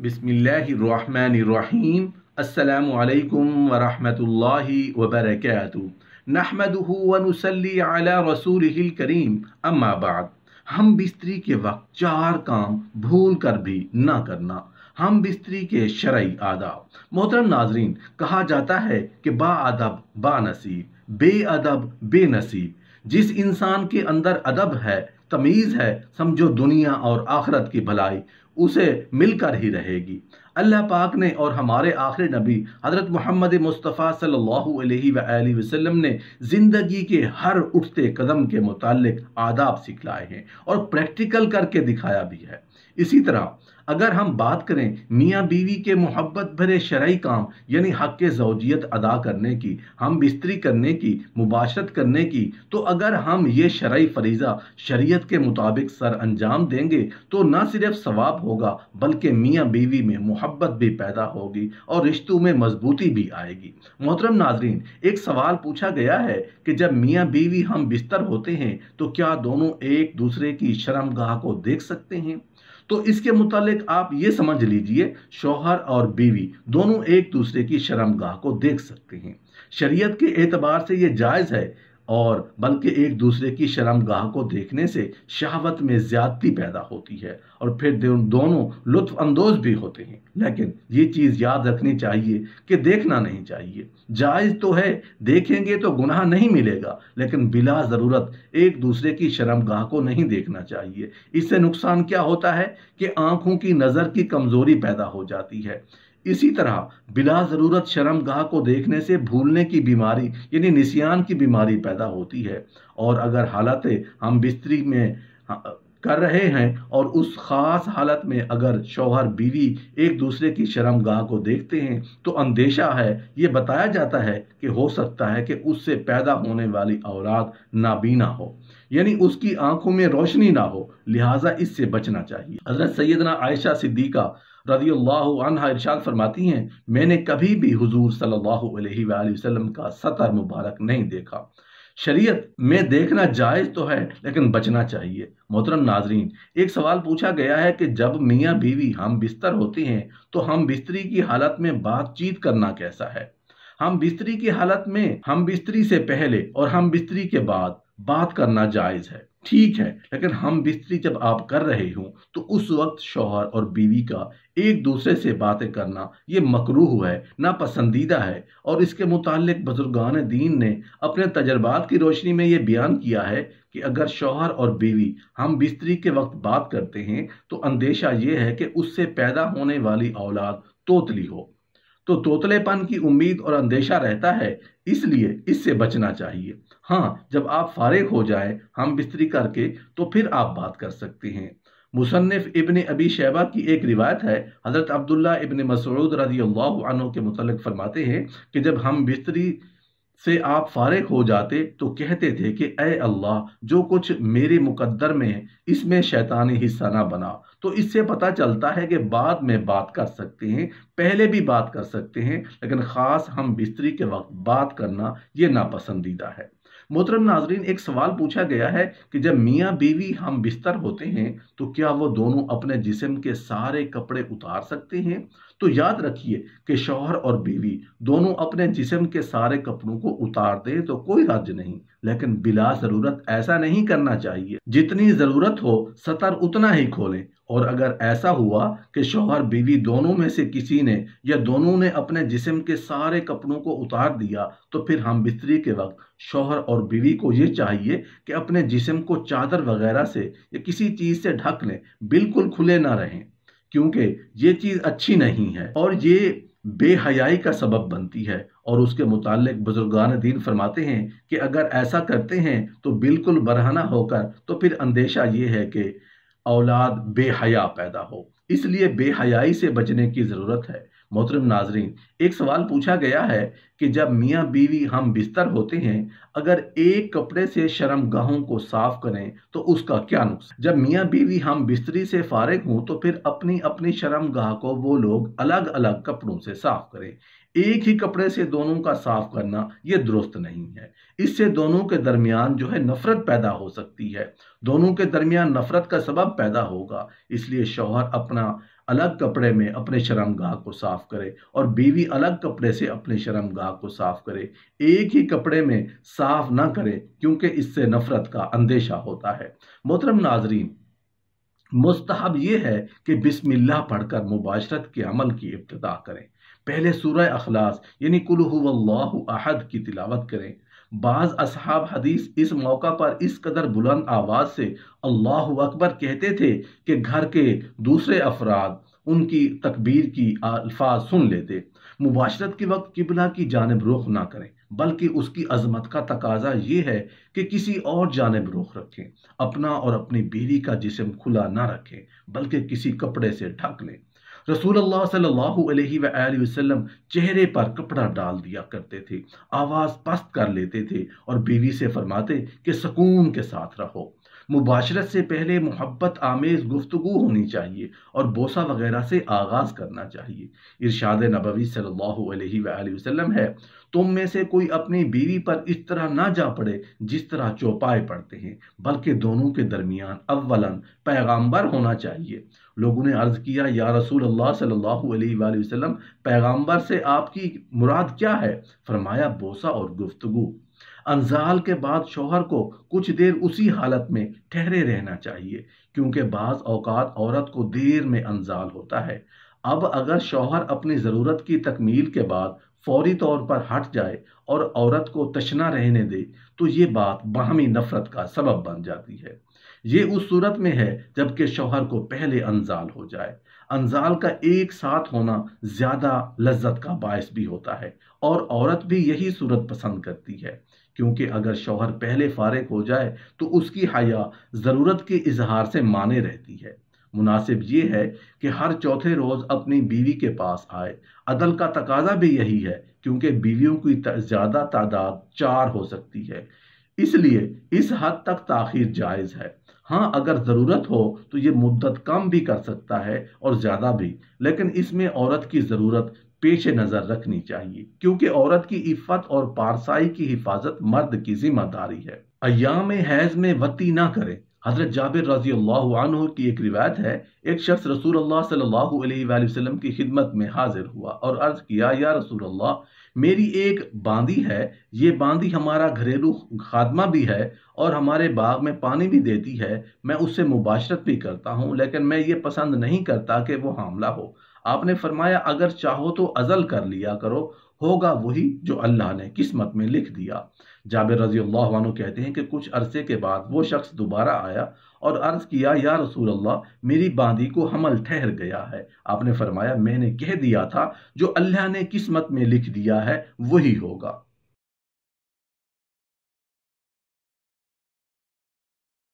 बिसमीम् अल्लाम वरहमल वबरक नहमदहू वनसली अला रसूल करीम अम्माबाद हम बिस्तरी के वक्त चार काम भूल कर भी ना करना हम बिस्तरी के शरय आदाब मोहतरम नाजरीन कहा जाता है कि बा अदब बा नसीब बेअदब नसीब जिस इंसान के अंदर अदब है तमीज़ है समझो दुनिया और आखरत की भलाई उसे मिलकर ही रहेगी अल्लाह पाक ने और हमारे आखिर नबी हज़रत मोहम्मद मुस्तफ़ा सल्लल्लाहु अलैहि वसल्लम ने ज़िंदगी के हर उठते कदम के मुतालिक आदाब सिखलाए हैं और प्रैक्टिकल करके दिखाया भी है इसी तरह अगर हम बात करें मियाँ बीवी के मोहब्बत भरे शराय काम यानी हक के जवजियत अदा करने की हम बिस्तरी करने की मुबाशरत करने की तो अगर हम ये शरय फरीज़ा शरीयत के मुताबिक सर अंजाम देंगे तो न सिर्फ सवाब होगा बल्कि मियाँ बीवी में मोहब्बत भी पैदा होगी और रिश्तों में मजबूती भी आएगी मोहतरम नाजरीन एक सवाल पूछा गया है कि जब मियाँ बीवी हम बिस्तर होते हैं तो क्या दोनों एक दूसरे की शर्मगाह को देख सकते हैं तो इसके मुतालिक आप ये समझ लीजिए शौहर और बीवी दोनों एक दूसरे की शर्मगाह को देख सकते हैं शरीयत के एतबार से ये जायज़ है और बल्कि एक दूसरे की शर्मगाह को देखने से शहावत में ज्यादती पैदा होती है और फिर दोनों लुत्फ अंदोज भी होते हैं लेकिन ये चीज़ याद रखनी चाहिए कि देखना नहीं चाहिए जायज़ तो है देखेंगे तो गुनाह नहीं मिलेगा लेकिन बिला ज़रूरत एक दूसरे की शर्मगाह को नहीं देखना चाहिए इससे नुकसान क्या होता है कि आंखों की नज़र की कमज़ोरी पैदा हो जाती है इसी तरह बिला ज़रूरत शर्मगाह को देखने से भूलने की बीमारी यानी निशियान की बीमारी पैदा होती है और अगर हालतें हम बिस्तरी में कर रहे हैं और उस खास हालत में अगर शौहर बीवी एक दूसरे की शर्मगाह को देखते हैं तो अंदेशा है ये बताया जाता है कि हो सकता है कि उससे पैदा होने वाली औलाद नाबीना हो यानी उसकी आंखों में रोशनी ना हो लिहाजा इससे बचना चाहिए हजरत सैदना आयशा सिद्दीका रजी अल्लाह इरशाद फरमाती हैं मैंने कभी भी हुजूर सल्लल्लाहु अलैहि वसल्लम का सतर मुबारक नहीं देखा शरीयत में देखना जायज़ तो है लेकिन बचना चाहिए मोहतरम नाजरीन एक सवाल पूछा गया है कि जब मियाँ बीवी हम बिस्तर होती हैं तो हम बिस्तरी की हालत में बातचीत करना कैसा है हम बिस्तरी की हालत में हम बिस्तरी से पहले और हम बिस्तरी के बाद बात करना जायज़ है ठीक है लेकिन हम बिस्तरी जब आप कर रहे हो तो उस वक्त शोहर और बीवी का एक दूसरे से बातें करना ये मकरूह है नापसंदीदा है और इसके मुतालिक बुजुर्गान दीन ने अपने तजर्बात की रोशनी में यह बयान किया है कि अगर शोहर और बीवी हम बिस्तरी के वक्त बात करते हैं तो अंदेशा ये है कि उससे पैदा होने वाली औलाद तोतली हो तो तोतलेपन की उम्मीद और अंदेशा रहता है इसलिए इससे बचना चाहिए हाँ जब आप फारिग हो जाए हम बिस्तरी करके तो फिर आप बात कर सकते हैं मुसनफ़ इबन अबी शैबा की एक रिवायत है हज़रत अब्दुल्ला इबन मसूद रजी अल्लाह के मतलब फ़रमाते हैं कि जब हम बिस्तरी से आप फारिग हो जाते तो कहते थे कि ए अल्लाह जो कुछ मेरे मुकद्दर में इसमें शैतानी हिस्सा ना बना तो इससे पता चलता है कि बाद में बात कर सकते हैं पहले भी बात कर सकते हैं लेकिन ख़ास हम बिस्तरी के वक्त बात करना ये नापसंदीदा है मोहतरम नाजरीन एक सवाल पूछा गया है कि जब मियाँ बीवी हम बिस्तर होते हैं तो क्या वो दोनों अपने जिस्म के सारे कपड़े उतार सकते हैं तो याद रखिए कि शौहर और बीवी दोनों अपने जिसम के सारे कपड़ों को उतार दें तो कोई हर्ज नहीं लेकिन बिला ज़रूरत ऐसा नहीं करना चाहिए जितनी ज़रूरत हो सतर उतना ही खोलें और अगर ऐसा हुआ कि शौहर बीवी दोनों में से किसी ने या दोनों ने अपने जिसम के सारे कपड़ों को उतार दिया तो फिर हम बिस्तरी के वक्त शौहर और बीवी को ये चाहिए कि अपने जिसम को चादर वगैरह से या किसी चीज़ से ढक लें बिल्कुल खुले ना रहें क्योंकि ये चीज़ अच्छी नहीं है और ये बेहयाई का सबब बनती है और उसके मुतालिक बुजुर्गान दीन फरमाते हैं कि अगर ऐसा करते हैं तो बिल्कुल बरहना होकर तो फिर अंदेशा ये है कि औलाद बेहया पैदा हो इसलिए बेहयाई से बचने की ज़रूरत है मोहतरम नाजरीन एक सवाल पूछा गया है कि जब मियाँ बीवी हम बिस्तर होते हैं अगर एक कपड़े से शर्मगाहों को साफ करें तो उसका क्या नुकसान जब मियाँ बीवी हम बिस्तरी से फारग हों तो फिर अपनी अपनी शर्मगाह को वो लोग अलग अलग कपड़ों से साफ करें एक ही कपड़े से दोनों का साफ करना ये दुरुस्त नहीं है इससे दोनों के दरमियान जो है नफरत पैदा हो सकती है दोनों के दरमियान नफरत का सबब पैदा होगा इसलिए शोहर अपना अलग कपड़े में अपने शर्मगाह को साफ करे और बीवी अलग कपड़े से अपने शर्मगाह को साफ करे एक ही कपड़े में साफ ना करे क्योंकि इससे नफरत का अंदेशा होता है मोहतरम नाजरीन मुस्तहब यह है कि बिस्मिल्लाह पढ़कर मुबाशरत के अमल की इब्तदा करें पहले सूर्य अखलास यानी कुल अहद की तिलावत करें बाज असहाब हदीस इस मौका पर इस कदर बुलंद आवाज से अल्लाह अकबर कहते थे कि घर के दूसरे अफराद उनकी तकबीर की अल्फाज सुन लेते मुबाशरत के वक्त किबला की जानब रुख ना करें बल्कि उसकी अजमत का तकाजा ये है कि किसी और जानब रुख रखें अपना और अपनी बीवी का जिसम खुला ना रखें बल्कि किसी कपड़े से ढक लें रसूल अल्लाह सल्लल्लाहु अलैहि वसल्लम चेहरे पर कपड़ा डाल दिया करते थे आवाज़ पस्त कर लेते थे और बीवी से फरमाते कि सुकून के साथ रहो मुबाशरत से पहले मोहब्बत आमेज़ गुफ्तु होनी चाहिए और बोसा वगैरह से आगाज़ करना चाहिए इरशाद नबवी सल्लल्लाहु अलैहि वसल्लम है तुम में से कोई अपनी बीवी पर इस तरह ना जा पड़े जिस तरह चौपाए पड़ते हैं बल्कि दोनों के दरमियान अव्वलन पैगाम्बर होना चाहिए लोगों ने अर्ज़ किया या रसूल अल्लाह सल्लल्लाहु अलैहि वसल्लम पैगाम्बर से आपकी मुराद क्या है फरमाया बोसा और गुफ्तगु अनजाल के बाद शोहर को कुछ देर उसी हालत में ठहरे रहना चाहिए क्योंकि बाज़ औकात औरत को देर में अनजाल होता है अब अगर शोहर अपनी ज़रूरत की तकमील के बाद फौरी तौर पर हट जाए और औरत को तशना रहने दे तो ये बात बाहमी नफरत का सबब बन जाती है ये उस सूरत में है जबकि शोहर को पहले अनजाल हो जाए अनजाल का एक साथ होना ज़्यादा लज्जत का बायस भी होता है और औरत भी यही सूरत पसंद करती है क्योंकि अगर शौहर पहले फारिग हो जाए तो उसकी हया ज़रूरत के इजहार से माने रहती है मुनासिब ये है कि हर चौथे रोज़ अपनी बीवी के पास आए अदल का तकाजा भी यही है क्योंकि बीवियों की ज़्यादा तादाद चार हो सकती है इसलिए इस हद तक तखिर जायज़ है हाँ अगर ज़रूरत हो तो ये मुद्दत कम भी कर सकता है और ज़्यादा भी लेकिन इसमें औरत की ज़रूरत पेश नज़र रखनी चाहिए क्योंकि औरत की इफ़त और पारसाई की हिफाजत मर्द की जिम्मेदारी है अयाम हैज में वती ना करें हजरत जाबिर रजी अल्लाह की एक रिवायत है एक शख्स रसूल अल्लाह सल्लल्लाहु अलैहि वसल्लम की खिदमत में हाजिर हुआ और अर्ज किया या रसूल अल्लाह मेरी एक बांदी है ये बांदी हमारा घरेलू खादमा भी है और हमारे बाग में पानी भी देती है मैं उससे मुबाशरत भी करता हूँ लेकिन मैं ये पसंद नहीं करता कि वो हामला हो आपने फरमाया अगर चाहो तो अजल कर लिया करो होगा वही जो अल्लाह ने किस्मत में लिख दिया जाबिर रजी अल्लाह कहते हैं कि कुछ अरसे के बाद वो शख्स दोबारा आया और अर्ज किया या रसूल अल्लाह मेरी बांदी को हमल ठहर गया है आपने फरमाया मैंने कह दिया था जो अल्लाह ने किस्मत में लिख दिया है वही होगा